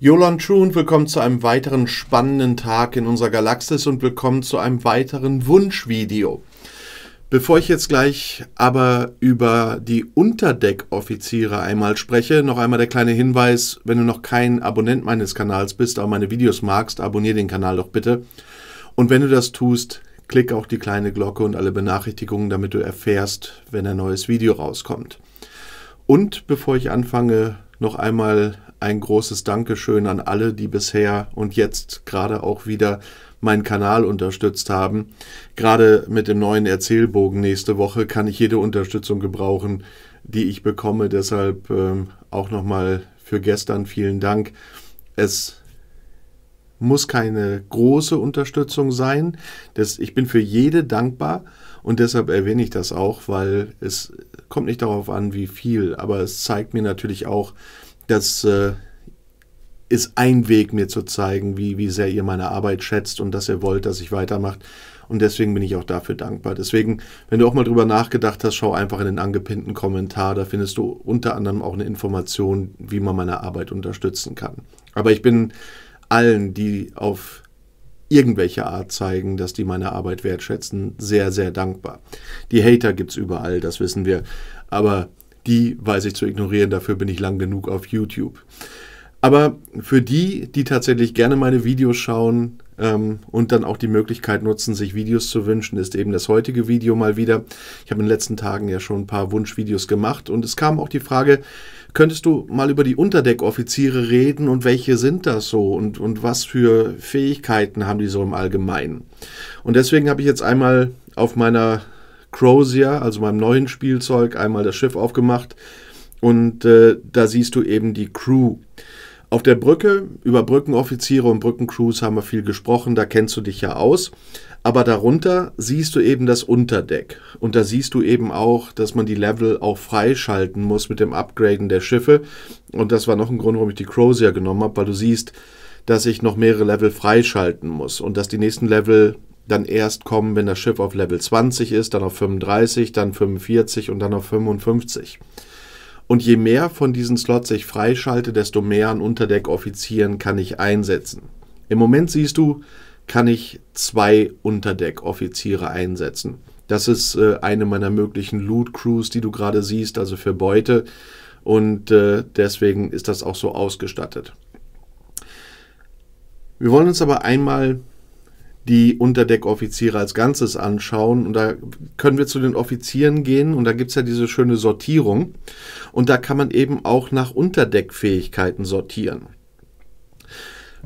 Jolan Trun, willkommen zu einem weiteren spannenden Tag in unserer Galaxis und willkommen zu einem weiteren Wunschvideo. Bevor ich jetzt gleich aber über die Unterdeckoffiziere einmal spreche, noch einmal der kleine Hinweis, wenn du noch kein Abonnent meines Kanals bist, aber meine Videos magst, abonniere den Kanal doch bitte. Und wenn du das tust, klick auch die kleine Glocke und alle Benachrichtigungen, damit du erfährst, wenn ein neues Video rauskommt. Und bevor ich anfange, noch einmal ein großes Dankeschön an alle, die bisher und jetzt gerade auch wieder meinen Kanal unterstützt haben. Gerade mit dem neuen Erzählbogen nächste Woche kann ich jede Unterstützung gebrauchen, die ich bekomme. Deshalb ähm, auch nochmal für gestern vielen Dank. Es muss keine große Unterstützung sein. Das, ich bin für jede dankbar. Und deshalb erwähne ich das auch, weil es kommt nicht darauf an, wie viel, aber es zeigt mir natürlich auch, dass äh, ist ein Weg, mir zu zeigen, wie, wie sehr ihr meine Arbeit schätzt und dass ihr wollt, dass ich weitermacht. Und deswegen bin ich auch dafür dankbar. Deswegen, wenn du auch mal drüber nachgedacht hast, schau einfach in den angepinnten Kommentar. Da findest du unter anderem auch eine Information, wie man meine Arbeit unterstützen kann. Aber ich bin allen, die auf irgendwelche Art zeigen, dass die meine Arbeit wertschätzen, sehr, sehr dankbar. Die Hater gibt es überall, das wissen wir. Aber die weiß ich zu ignorieren, dafür bin ich lang genug auf YouTube. Aber für die, die tatsächlich gerne meine Videos schauen ähm, und dann auch die Möglichkeit nutzen, sich Videos zu wünschen, ist eben das heutige Video mal wieder. Ich habe in den letzten Tagen ja schon ein paar Wunschvideos gemacht und es kam auch die Frage, Könntest du mal über die Unterdeckoffiziere reden und welche sind das so und, und was für Fähigkeiten haben die so im Allgemeinen? Und deswegen habe ich jetzt einmal auf meiner Crozier, also meinem neuen Spielzeug, einmal das Schiff aufgemacht und äh, da siehst du eben die Crew. Auf der Brücke, über Brückenoffiziere und Brückencrews haben wir viel gesprochen, da kennst du dich ja aus. Aber darunter siehst du eben das Unterdeck. Und da siehst du eben auch, dass man die Level auch freischalten muss mit dem Upgraden der Schiffe. Und das war noch ein Grund, warum ich die Crozier genommen habe, weil du siehst, dass ich noch mehrere Level freischalten muss und dass die nächsten Level dann erst kommen, wenn das Schiff auf Level 20 ist, dann auf 35, dann 45 und dann auf 55. Und je mehr von diesen Slots ich freischalte, desto mehr an Unterdeck-Offizieren kann ich einsetzen. Im Moment siehst du, kann ich zwei Unterdeckoffiziere einsetzen. Das ist äh, eine meiner möglichen Loot-Crews, die du gerade siehst, also für Beute. Und äh, deswegen ist das auch so ausgestattet. Wir wollen uns aber einmal die Unterdeckoffiziere als Ganzes anschauen. Und da können wir zu den Offizieren gehen und da gibt es ja diese schöne Sortierung. Und da kann man eben auch nach Unterdeckfähigkeiten sortieren.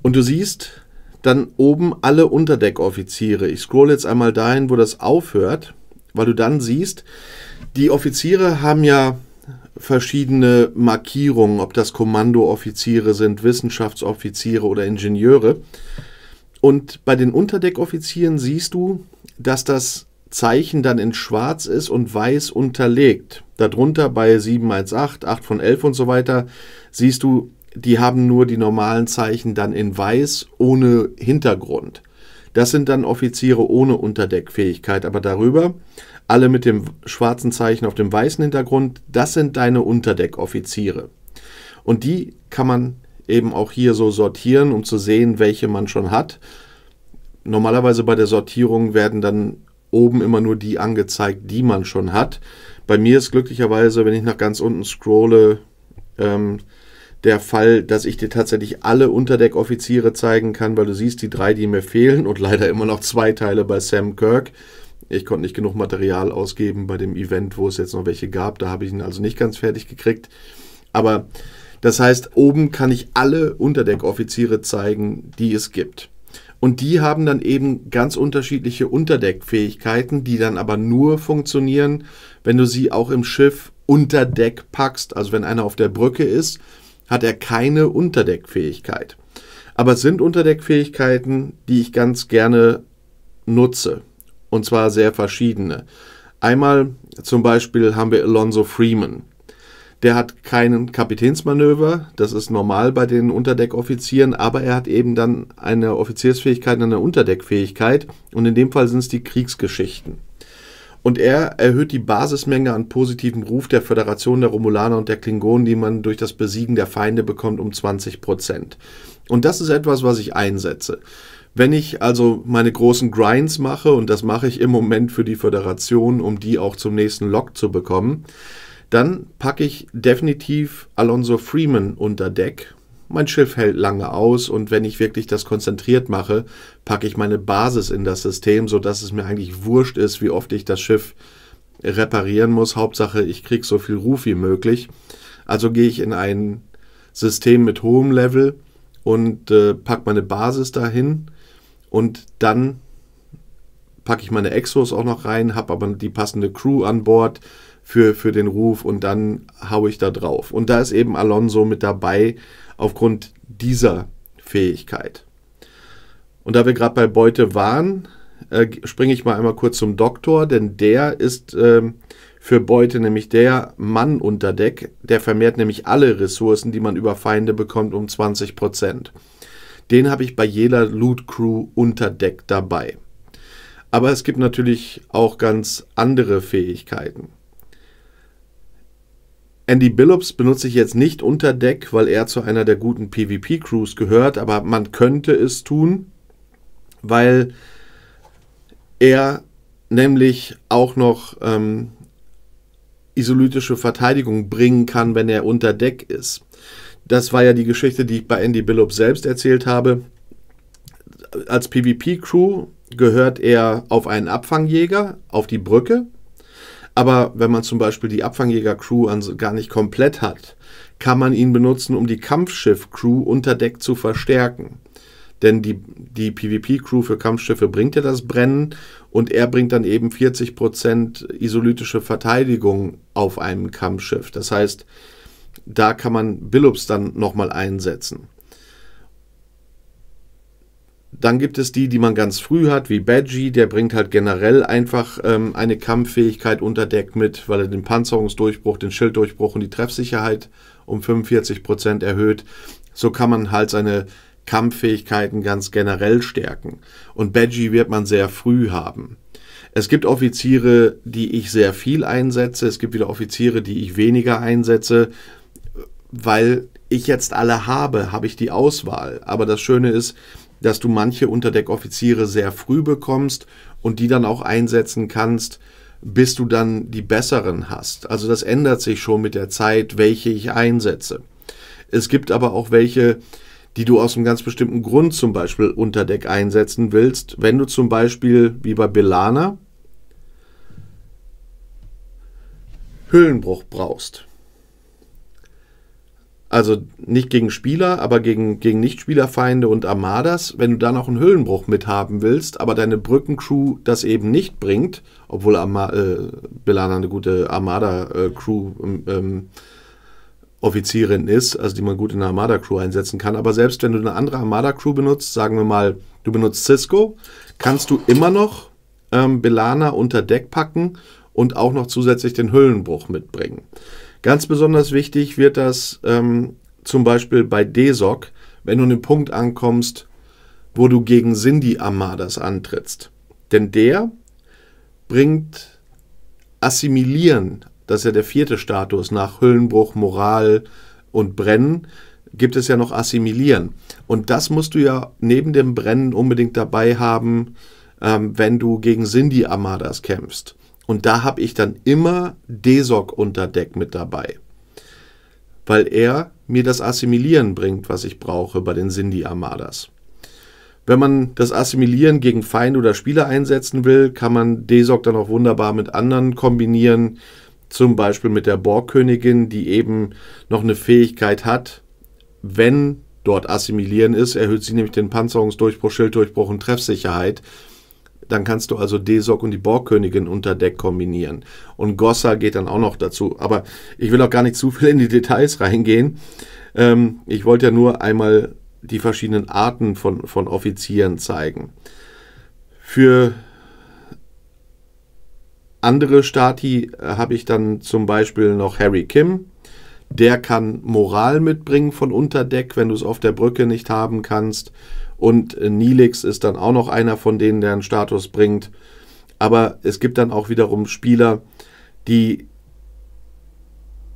Und du siehst, dann oben alle Unterdeckoffiziere. Ich scroll jetzt einmal dahin, wo das aufhört, weil du dann siehst, die Offiziere haben ja verschiedene Markierungen, ob das Kommandooffiziere sind, Wissenschaftsoffiziere oder Ingenieure. Und bei den Unterdeckoffizieren siehst du, dass das Zeichen dann in schwarz ist und weiß unterlegt. Darunter bei 718, 8 von 11 und so weiter siehst du die haben nur die normalen Zeichen dann in weiß ohne Hintergrund. Das sind dann Offiziere ohne Unterdeckfähigkeit, aber darüber alle mit dem schwarzen Zeichen auf dem weißen Hintergrund, das sind deine Unterdeckoffiziere. Und die kann man eben auch hier so sortieren, um zu sehen, welche man schon hat. Normalerweise bei der Sortierung werden dann oben immer nur die angezeigt, die man schon hat. Bei mir ist glücklicherweise, wenn ich nach ganz unten scrolle, ähm, der Fall, dass ich dir tatsächlich alle Unterdeckoffiziere zeigen kann, weil du siehst die drei, die mir fehlen und leider immer noch zwei Teile bei Sam Kirk. Ich konnte nicht genug Material ausgeben bei dem Event, wo es jetzt noch welche gab. Da habe ich ihn also nicht ganz fertig gekriegt. Aber das heißt, oben kann ich alle Unterdeckoffiziere zeigen, die es gibt. Und die haben dann eben ganz unterschiedliche Unterdeckfähigkeiten, die dann aber nur funktionieren, wenn du sie auch im Schiff unter Deck packst. Also wenn einer auf der Brücke ist, hat er keine Unterdeckfähigkeit. Aber es sind Unterdeckfähigkeiten, die ich ganz gerne nutze. Und zwar sehr verschiedene. Einmal zum Beispiel haben wir Alonso Freeman. Der hat keinen Kapitänsmanöver, das ist normal bei den Unterdeckoffizieren, aber er hat eben dann eine Offiziersfähigkeit, und eine Unterdeckfähigkeit und in dem Fall sind es die Kriegsgeschichten. Und er erhöht die Basismenge an positivem Ruf der Föderation der Romulaner und der Klingonen, die man durch das Besiegen der Feinde bekommt, um 20 Prozent. Und das ist etwas, was ich einsetze. Wenn ich also meine großen Grinds mache, und das mache ich im Moment für die Föderation, um die auch zum nächsten Lock zu bekommen, dann packe ich definitiv Alonso Freeman unter Deck, mein Schiff hält lange aus und wenn ich wirklich das konzentriert mache, packe ich meine Basis in das System, sodass es mir eigentlich wurscht ist, wie oft ich das Schiff reparieren muss. Hauptsache, ich kriege so viel Ruf wie möglich. Also gehe ich in ein System mit hohem Level und äh, packe meine Basis dahin und dann packe ich meine Exos auch noch rein, habe aber die passende Crew an Bord für, für den Ruf und dann haue ich da drauf. Und da ist eben Alonso mit dabei aufgrund dieser Fähigkeit. Und da wir gerade bei Beute waren, äh, springe ich mal einmal kurz zum Doktor, denn der ist äh, für Beute nämlich der Mann unter Deck, der vermehrt nämlich alle Ressourcen, die man über Feinde bekommt, um 20%. Den habe ich bei jeder Loot Crew unter Deck dabei. Aber es gibt natürlich auch ganz andere Fähigkeiten. Andy Billups benutze ich jetzt nicht unter Deck, weil er zu einer der guten PvP-Crews gehört, aber man könnte es tun, weil er nämlich auch noch ähm, isolytische Verteidigung bringen kann, wenn er unter Deck ist. Das war ja die Geschichte, die ich bei Andy Billups selbst erzählt habe als PvP-Crew gehört er auf einen Abfangjäger, auf die Brücke. Aber wenn man zum Beispiel die Abfangjäger-Crew gar nicht komplett hat, kann man ihn benutzen, um die Kampfschiff-Crew unter Deck zu verstärken. Denn die, die PvP-Crew für Kampfschiffe bringt ja das Brennen und er bringt dann eben 40% isolytische Verteidigung auf einem Kampfschiff. Das heißt, da kann man Billups dann nochmal einsetzen. Dann gibt es die, die man ganz früh hat, wie Badgie, der bringt halt generell einfach ähm, eine Kampffähigkeit unter Deck mit, weil er den Panzerungsdurchbruch, den Schilddurchbruch und die Treffsicherheit um 45% erhöht. So kann man halt seine Kampffähigkeiten ganz generell stärken. Und Badgie wird man sehr früh haben. Es gibt Offiziere, die ich sehr viel einsetze. Es gibt wieder Offiziere, die ich weniger einsetze, weil ich jetzt alle habe, habe ich die Auswahl. Aber das Schöne ist, dass du manche Unterdeckoffiziere sehr früh bekommst und die dann auch einsetzen kannst, bis du dann die besseren hast. Also das ändert sich schon mit der Zeit, welche ich einsetze. Es gibt aber auch welche, die du aus einem ganz bestimmten Grund zum Beispiel unter Deck einsetzen willst. Wenn du zum Beispiel, wie bei Belana, Hüllenbruch brauchst. Also nicht gegen Spieler, aber gegen, gegen Nicht-Spielerfeinde und Armadas. Wenn du da noch einen Höhlenbruch mithaben willst, aber deine Brückencrew das eben nicht bringt, obwohl Arma äh, Belana eine gute Armada-Crew-Offizierin äh, ähm, ähm ist, also die man gut in eine Armada-Crew einsetzen kann. Aber selbst wenn du eine andere Armada-Crew benutzt, sagen wir mal, du benutzt Cisco, kannst du immer noch ähm, Belana unter Deck packen und auch noch zusätzlich den Höhlenbruch mitbringen. Ganz besonders wichtig wird das ähm, zum Beispiel bei DESOC, wenn du an den Punkt ankommst, wo du gegen Sindhi Amadas antrittst. Denn der bringt Assimilieren, das ist ja der vierte Status nach Hüllenbruch, Moral und Brennen, gibt es ja noch Assimilieren. Und das musst du ja neben dem Brennen unbedingt dabei haben, ähm, wenn du gegen Sindhi Amadas kämpfst. Und da habe ich dann immer Desok unter Deck mit dabei, weil er mir das Assimilieren bringt, was ich brauche bei den Sindhi-Armadas. Wenn man das Assimilieren gegen Feinde oder Spieler einsetzen will, kann man Desok dann auch wunderbar mit anderen kombinieren, zum Beispiel mit der Borgkönigin, die eben noch eine Fähigkeit hat, wenn dort Assimilieren ist, erhöht sie nämlich den Panzerungsdurchbruch, Schilddurchbruch und Treffsicherheit dann kannst du also Desok und die Borgkönigin unter Deck kombinieren. Und Gossa geht dann auch noch dazu. Aber ich will auch gar nicht zu viel in die Details reingehen. Ähm, ich wollte ja nur einmal die verschiedenen Arten von, von Offizieren zeigen. Für andere Stati äh, habe ich dann zum Beispiel noch Harry Kim. Der kann Moral mitbringen von Unterdeck, wenn du es auf der Brücke nicht haben kannst. Und äh, Nilix ist dann auch noch einer von denen, der einen Status bringt. Aber es gibt dann auch wiederum Spieler, die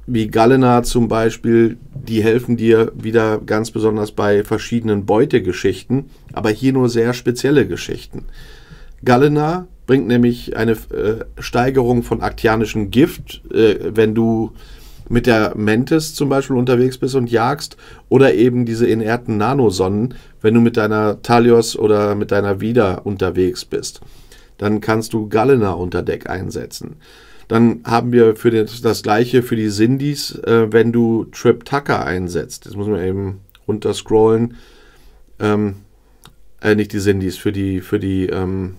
wie Galena zum Beispiel, die helfen dir wieder ganz besonders bei verschiedenen Beutegeschichten, aber hier nur sehr spezielle Geschichten. Galena bringt nämlich eine äh, Steigerung von aktianischem Gift, äh, wenn du mit der Mantis zum Beispiel unterwegs bist und jagst oder eben diese inerten Nanosonnen, wenn du mit deiner Talios oder mit deiner Vida unterwegs bist. Dann kannst du Galena unter Deck einsetzen. Dann haben wir für das, das gleiche für die Sindis, äh, wenn du Trip Tucker einsetzt. Jetzt muss man eben runterscrollen. Ähm, äh, nicht die Sindis, für die, für die ähm,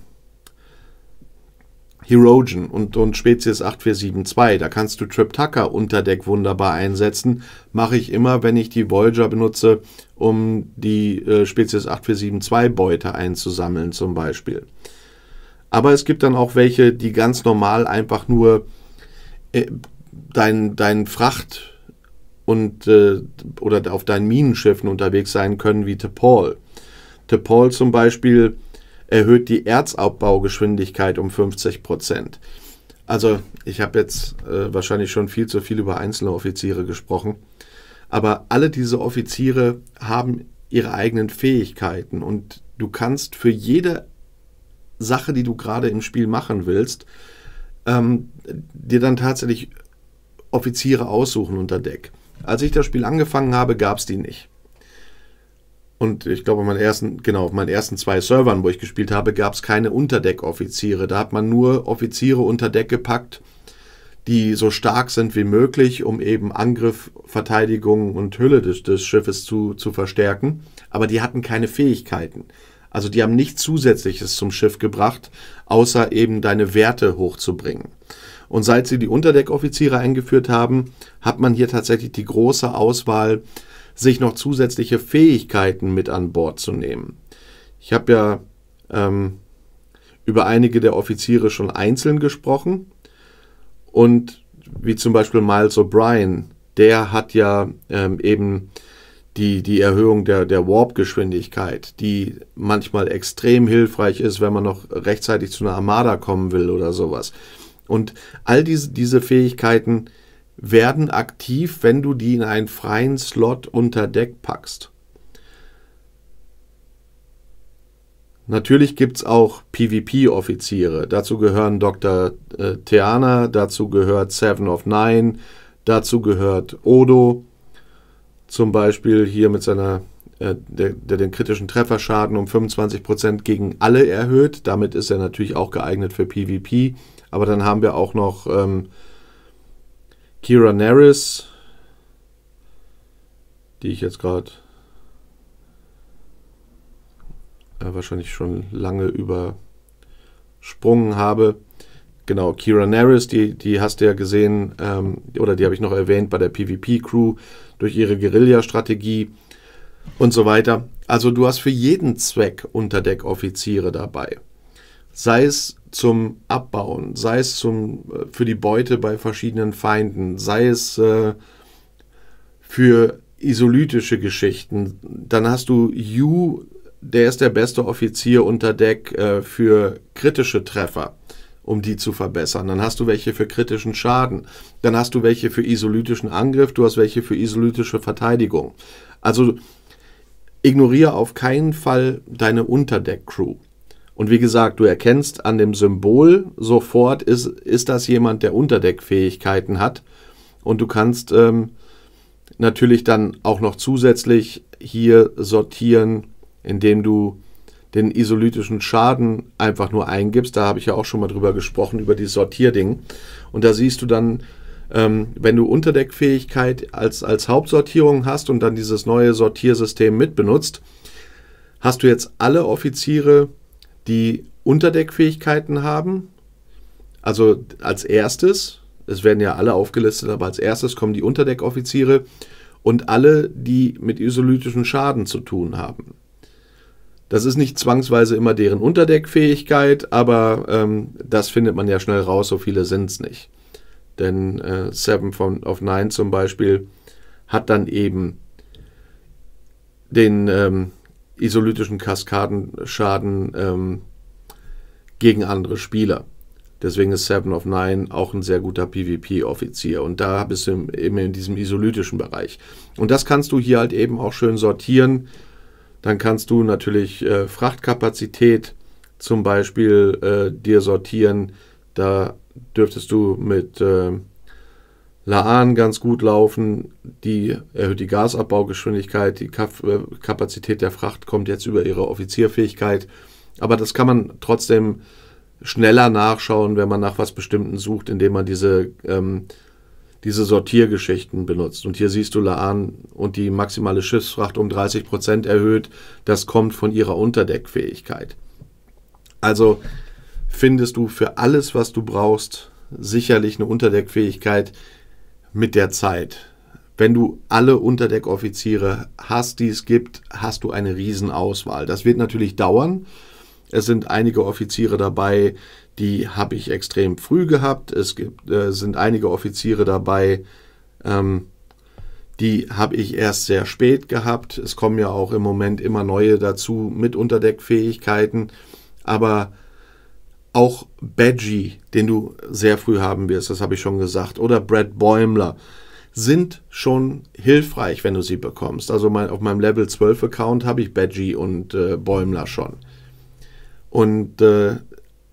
Herogen und, und Spezies 8472. Da kannst du Trip Tucker unter Deck wunderbar einsetzen. Mache ich immer, wenn ich die Voyager benutze, um die äh, Spezies 8472 Beute einzusammeln zum Beispiel. Aber es gibt dann auch welche, die ganz normal einfach nur äh, deinen dein Fracht und äh, oder auf deinen Minenschiffen unterwegs sein können, wie T'Pol. T'Pol zum Beispiel erhöht die Erzabbaugeschwindigkeit um 50 Prozent. Also ich habe jetzt äh, wahrscheinlich schon viel zu viel über einzelne Offiziere gesprochen, aber alle diese Offiziere haben ihre eigenen Fähigkeiten und du kannst für jede Sache, die du gerade im Spiel machen willst, ähm, dir dann tatsächlich Offiziere aussuchen unter Deck. Als ich das Spiel angefangen habe, gab es die nicht und ich glaube, auf meinen ersten, genau, auf meinen ersten zwei Servern, wo ich gespielt habe, gab es keine Unterdeckoffiziere. Da hat man nur Offiziere unter Deck gepackt, die so stark sind wie möglich, um eben Angriff, Verteidigung und Hülle des, des Schiffes zu, zu verstärken. Aber die hatten keine Fähigkeiten. Also die haben nichts Zusätzliches zum Schiff gebracht, außer eben deine Werte hochzubringen. Und seit sie die Unterdeckoffiziere eingeführt haben, hat man hier tatsächlich die große Auswahl sich noch zusätzliche Fähigkeiten mit an Bord zu nehmen. Ich habe ja ähm, über einige der Offiziere schon einzeln gesprochen und wie zum Beispiel Miles O'Brien, der hat ja ähm, eben die, die Erhöhung der, der Warp-Geschwindigkeit, die manchmal extrem hilfreich ist, wenn man noch rechtzeitig zu einer Armada kommen will oder sowas. Und all diese, diese Fähigkeiten werden aktiv, wenn du die in einen freien Slot unter Deck packst. Natürlich gibt es auch PvP-Offiziere. Dazu gehören Dr. Äh, Theana, dazu gehört Seven of Nine, dazu gehört Odo, zum Beispiel hier mit seiner, äh, der, der den kritischen Trefferschaden um 25% gegen alle erhöht. Damit ist er natürlich auch geeignet für PvP. Aber dann haben wir auch noch ähm, Kira Neris, die ich jetzt gerade äh, wahrscheinlich schon lange übersprungen habe. Genau, Kira Neris, die, die hast du ja gesehen, ähm, oder die habe ich noch erwähnt bei der PvP-Crew durch ihre Guerilla-Strategie und so weiter. Also du hast für jeden Zweck Unterdeckoffiziere dabei sei es zum Abbauen, sei es zum, äh, für die Beute bei verschiedenen Feinden, sei es äh, für isolytische Geschichten. Dann hast du Yu, der ist der beste Offizier unter Deck äh, für kritische Treffer, um die zu verbessern. Dann hast du welche für kritischen Schaden. Dann hast du welche für isolytischen Angriff, du hast welche für isolytische Verteidigung. Also ignoriere auf keinen Fall deine Unterdeck-Crew. Und wie gesagt, du erkennst an dem Symbol sofort, ist, ist das jemand, der Unterdeckfähigkeiten hat. Und du kannst ähm, natürlich dann auch noch zusätzlich hier sortieren, indem du den isolytischen Schaden einfach nur eingibst. Da habe ich ja auch schon mal drüber gesprochen, über dieses Sortierding. Und da siehst du dann, ähm, wenn du Unterdeckfähigkeit als, als Hauptsortierung hast und dann dieses neue Sortiersystem mitbenutzt, hast du jetzt alle Offiziere die Unterdeckfähigkeiten haben. Also als erstes, es werden ja alle aufgelistet, aber als erstes kommen die Unterdeckoffiziere und alle, die mit isolytischen Schaden zu tun haben. Das ist nicht zwangsweise immer deren Unterdeckfähigkeit, aber ähm, das findet man ja schnell raus, so viele sind es nicht. Denn äh, Seven von, of Nine zum Beispiel hat dann eben den ähm, isolytischen Kaskadenschaden ähm, gegen andere Spieler. Deswegen ist Seven of Nine auch ein sehr guter PvP-Offizier. Und da bist du eben in diesem isolytischen Bereich. Und das kannst du hier halt eben auch schön sortieren. Dann kannst du natürlich äh, Frachtkapazität zum Beispiel äh, dir sortieren. Da dürftest du mit äh, Laan ganz gut laufen. Die erhöht die Gasabbaugeschwindigkeit, die äh, Kapazität der Fracht kommt jetzt über ihre Offizierfähigkeit. Aber das kann man trotzdem schneller nachschauen, wenn man nach was Bestimmten sucht, indem man diese, ähm, diese Sortiergeschichten benutzt. Und hier siehst du Laan und die maximale Schiffsfracht um 30 Prozent erhöht. Das kommt von ihrer Unterdeckfähigkeit. Also findest du für alles, was du brauchst, sicherlich eine Unterdeckfähigkeit, mit der Zeit. Wenn du alle Unterdeckoffiziere hast, die es gibt, hast du eine Riesenauswahl. Das wird natürlich dauern. Es sind einige Offiziere dabei, die habe ich extrem früh gehabt. Es gibt, äh, sind einige Offiziere dabei, ähm, die habe ich erst sehr spät gehabt. Es kommen ja auch im Moment immer neue dazu mit Unterdeckfähigkeiten. Aber auch Badgie, den du sehr früh haben wirst, das habe ich schon gesagt, oder Brad Bäumler sind schon hilfreich, wenn du sie bekommst. Also mein, auf meinem Level 12 Account habe ich Badgie und äh, Bäumler schon. Und äh,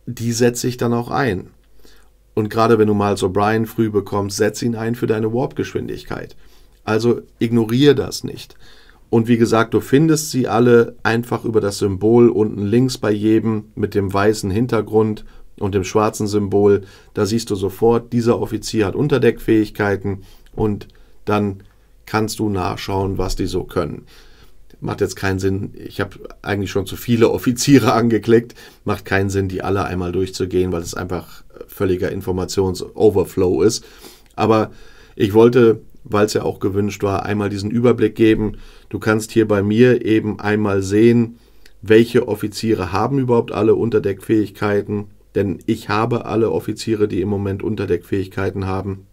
die setze ich dann auch ein. Und gerade wenn du Miles O'Brien früh bekommst, setz ihn ein für deine Warp-Geschwindigkeit. Also ignoriere das nicht. Und wie gesagt, du findest sie alle einfach über das Symbol unten links bei jedem mit dem weißen Hintergrund und dem schwarzen Symbol. Da siehst du sofort, dieser Offizier hat Unterdeckfähigkeiten und dann kannst du nachschauen, was die so können. Macht jetzt keinen Sinn, ich habe eigentlich schon zu viele Offiziere angeklickt, macht keinen Sinn, die alle einmal durchzugehen, weil es einfach völliger Informationsoverflow ist. Aber ich wollte weil es ja auch gewünscht war, einmal diesen Überblick geben. Du kannst hier bei mir eben einmal sehen, welche Offiziere haben überhaupt alle Unterdeckfähigkeiten, denn ich habe alle Offiziere, die im Moment Unterdeckfähigkeiten haben.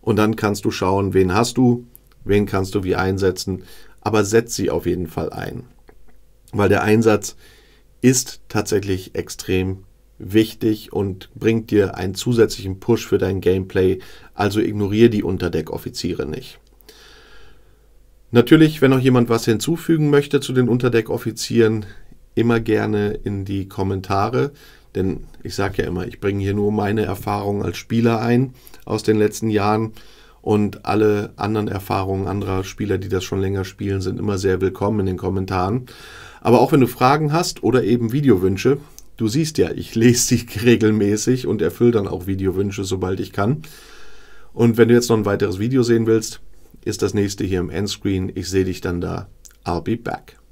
Und dann kannst du schauen, wen hast du, wen kannst du wie einsetzen, aber setz sie auf jeden Fall ein, weil der Einsatz ist tatsächlich extrem wichtig und bringt dir einen zusätzlichen Push für dein Gameplay, also ignoriere die Unterdeckoffiziere nicht. Natürlich, wenn noch jemand was hinzufügen möchte zu den Unterdeckoffizieren, immer gerne in die Kommentare, denn ich sage ja immer, ich bringe hier nur meine Erfahrungen als Spieler ein aus den letzten Jahren und alle anderen Erfahrungen anderer Spieler, die das schon länger spielen, sind immer sehr willkommen in den Kommentaren. Aber auch wenn du Fragen hast oder eben Videowünsche, Du siehst ja, ich lese sie regelmäßig und erfülle dann auch Videowünsche, sobald ich kann. Und wenn du jetzt noch ein weiteres Video sehen willst, ist das nächste hier im Endscreen. Ich sehe dich dann da. I'll be back.